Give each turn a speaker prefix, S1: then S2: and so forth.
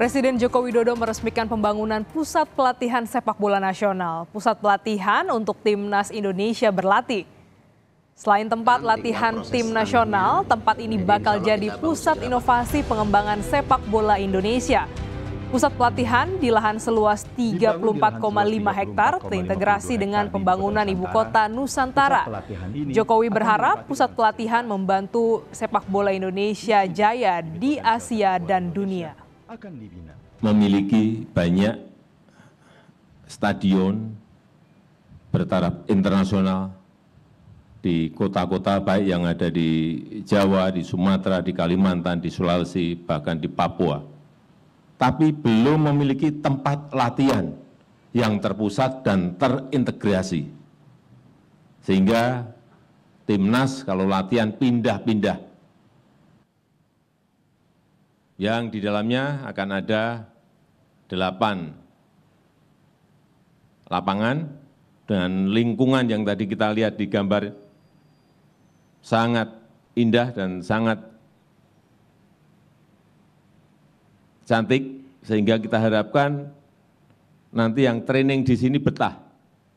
S1: Presiden Joko Widodo meresmikan pembangunan Pusat Pelatihan Sepak Bola Nasional, pusat pelatihan untuk timnas Indonesia berlatih. Selain tempat latihan tim nasional, tempat ini bakal jadi pusat inovasi pengembangan sepak bola Indonesia. Pusat pelatihan di lahan seluas 34,5 hektar terintegrasi dengan pembangunan ibu kota Nusantara. Jokowi berharap pusat pelatihan membantu sepak bola Indonesia jaya di Asia dan dunia
S2: akan dibina.
S3: Memiliki banyak stadion bertaraf internasional di kota-kota baik yang ada di Jawa, di Sumatera, di Kalimantan, di Sulawesi, bahkan di Papua. Tapi belum memiliki tempat latihan yang terpusat dan terintegrasi. Sehingga timnas kalau latihan pindah-pindah yang di dalamnya akan ada delapan lapangan dengan lingkungan yang tadi kita lihat di gambar sangat indah dan sangat cantik, sehingga kita harapkan nanti yang training di sini betah.